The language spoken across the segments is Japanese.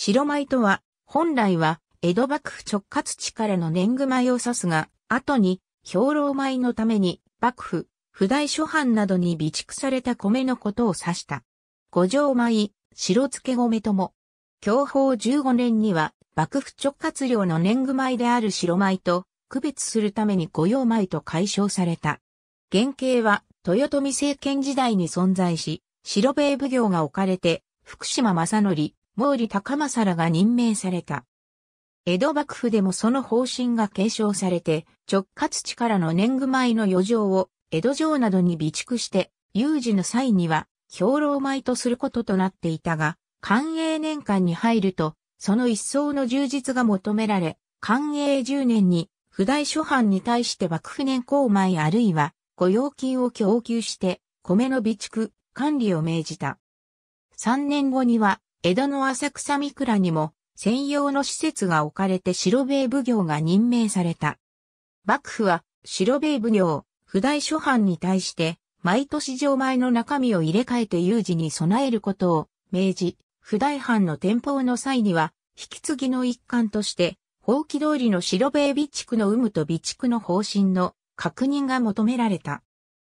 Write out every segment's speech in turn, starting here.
白米とは、本来は、江戸幕府直轄地からの年貢米を指すが、後に、兵糧米のために、幕府、不代諸藩などに備蓄された米のことを指した。五条米、白漬米とも。享保15年には、幕府直轄領の年貢米である白米と、区別するために御用米と解消された。原型は、豊臣政権時代に存在し、白米奉行が置かれて、福島正則、毛利高政らが任命された。江戸幕府でもその方針が継承されて、直轄地からの年貢米の余剰を江戸城などに備蓄して、有事の際には兵糧米とすることとなっていたが、寛永年間に入ると、その一層の充実が求められ、寛永10年に、不代諸藩に対して幕府年功米あるいは、御用金を供給して、米の備蓄、管理を命じた。3年後には、江戸の浅草三倉にも専用の施設が置かれて白米奉行が任命された。幕府は白米奉行、不代諸藩に対して毎年錠前の中身を入れ替えて有事に備えることを明じ、不代藩の天保の際には引き継ぎの一環として法規通りの白米備蓄の有無と備蓄の方針の確認が求められた。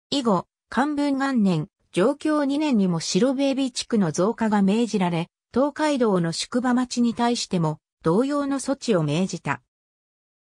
以後、漢文元年、上京2年にも白米備蓄の増加が命じられ、東海道の宿場町に対しても同様の措置を命じた。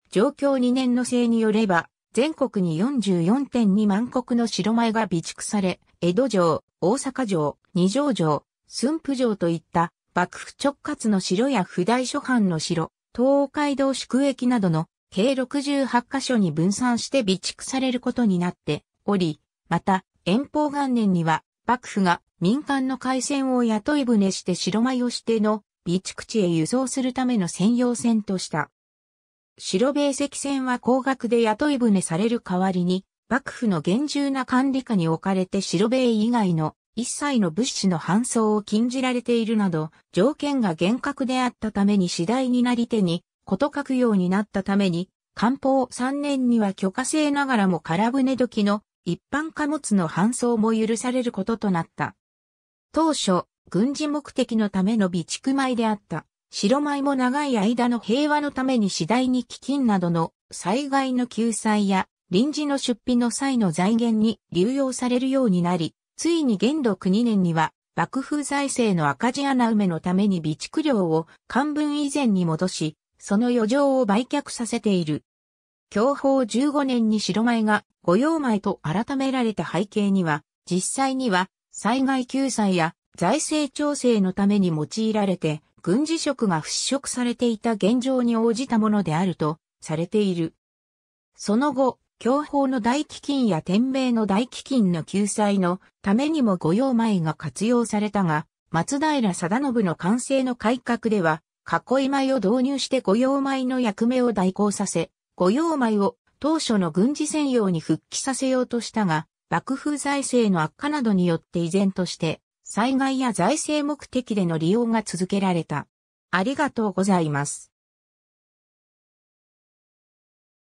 状況2年のせいによれば、全国に44.2万石の白米が備蓄され、江戸城、大阪城、二条城、駿府城といった幕府直轄の城や不代諸藩の城、東海道宿駅などの計68カ所に分散して備蓄されることになっており、また、遠方元年には幕府が民間の海戦を雇い船して白米をしての備蓄地へ輸送するための専用船とした。白米石船は高額で雇い船される代わりに、幕府の厳重な管理下に置かれて白米以外の一切の物資の搬送を禁じられているなど、条件が厳格であったために次第になり手に、こと書くようになったために、官報3年には許可制ながらも空船時の一般貨物の搬送も許されることとなった。当初、軍事目的のための備蓄米であった。白米も長い間の平和のために次第に基金などの災害の救済や臨時の出費の際の財源に流用されるようになり、ついに元禄2年には幕府財政の赤字穴埋めのために備蓄量を漢文以前に戻し、その余剰を売却させている享保15年に白米が御用米と改められた背景には、実際には災害救済や財政調整のために用いられて、軍事職が払拭されていた現状に応じたものであるとされている。その後、享保の大基金や天明の大基金の救済のためにも御用米が活用されたが、松平定信の完成の改革では、囲い米を導入して御用米の役目を代行させ、御用米を当初の軍事専用に復帰させようとしたが、幕府財政の悪化などによって依然として、災害や財政目的での利用が続けられた。ありがとうございます。